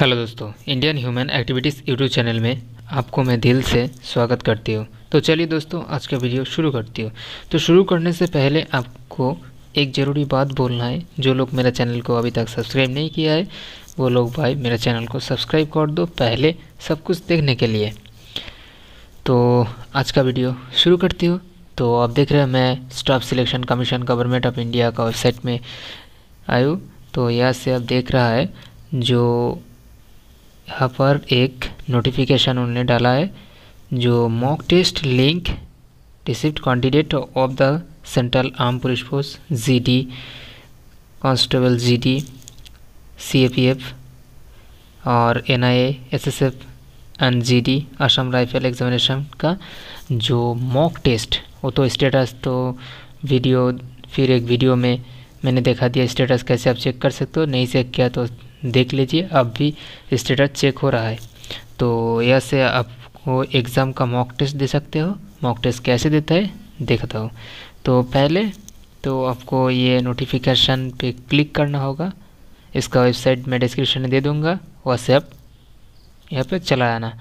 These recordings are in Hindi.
हेलो दोस्तों Indian human activities YouTube channel में आपको मैं दिल से स्वागत करती हूँ तो चलिए दोस्तों आज का वीडियो शुरू करती हूँ तो शुरू करने से पहले आपको एक ज़रूरी बात बोलना है जो लोग मेरा चैनल को अभी तक सब्सक्राइब नहीं किया है वो लोग भाई मेरे चैनल को सब्सक्राइब कर दो पहले सब कुछ देखने के लिए तो आज का वीडियो शुरू करती हूँ तो आप देख रहे हैं मैं staff selection commission government of India का वेबसाइट में आयु तो यहाँ से आप देख रहा है जो यहाँ पर एक नोटिफिकेशन उन्होंने डाला है जो mock test link receipt candidate of the central arm police force G D constable G D C A P F और N I A S S F and G D Assam rifle examination का जो मॉक टेस्ट वो तो स्टेटस तो वीडियो फिर एक वीडियो में मैंने देखा दिया स्टेटस कैसे आप चेक कर सकते हो नहीं चेक किया तो देख लीजिए अब भी स्टेटस चेक हो रहा है तो यह से आपको एग्ज़ाम का मॉक टेस्ट दे सकते हो मॉक टेस्ट कैसे देता है देखता हूँ तो पहले तो आपको ये नोटिफिकेशन पे क्लिक करना होगा इसका वेबसाइट मैं डिस्क्रिप्शन में दे दूँगा व्हाट्सएप यहाँ पे चला आना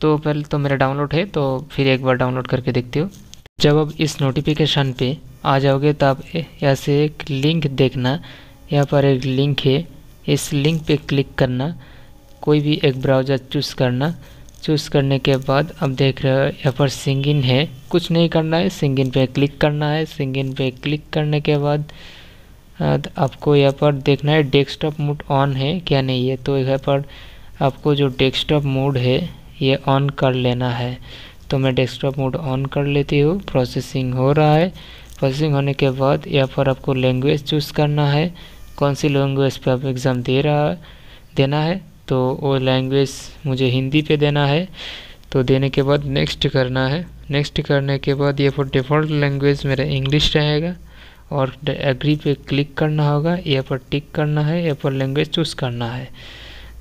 तो पहले तो मेरा डाउनलोड है तो फिर एक बार डाउनलोड करके देखते हो जब आप इस नोटिफिकेशन पे आ जाओगे तो आप यहाँ से एक लिंक देखना यहाँ पर एक लिंक है इस लिंक पे क्लिक करना कोई भी एक ब्राउज़र चूज़ करना चूज़ करने के बाद अब देख रहे हो यहाँ पर सिंगिन है कुछ नहीं करना है सिंगिन पे क्लिक करना है सिंगिन पे क्लिक करने के बाद तो आपको यहाँ पर देखना है डेस्कटॉप मोड ऑन है क्या नहीं है तो यहाँ पर आपको जो डेस्कटॉप मोड है ये ऑन कर लेना है तो मैं डेस्कटॉप मोड ऑन कर लेती हूँ प्रोसेसिंग हो रहा है प्रोसेसिंग होने के बाद यहाँ पर आपको लैंग्वेज चूज़ करना है कौन सी लैंग्वेज पे आप एग्ज़ाम दे रहा देना है तो वो लैंग्वेज मुझे हिंदी पे देना है तो देने के बाद नेक्स्ट करना है नेक्स्ट करने के बाद ये फॉर डिफ़ॉल्ट लैंग्वेज मेरा इंग्लिश रहेगा और एग्री पे क्लिक करना होगा ये पर टिक करना है या पर लैंग्वेज चूज़ करना है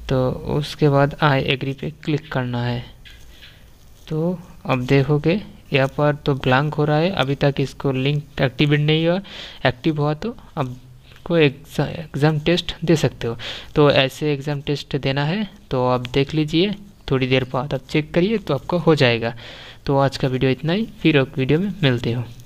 तो उसके बाद आई एग्री पे क्लिक करना है तो अब देखोगे यहाँ पर तो ब्लैंक हो रहा है अभी तक इसको लिंक एक्टिवेट नहीं हुआ एक्टिव हुआ तो अब को एग्ज़ाम एग्ज़ाम टेस्ट दे सकते हो तो ऐसे एग्ज़ाम टेस्ट देना है तो आप देख लीजिए थोड़ी देर बाद आप चेक करिए तो आपका हो जाएगा तो आज का वीडियो इतना ही फिर वीडियो में मिलते हो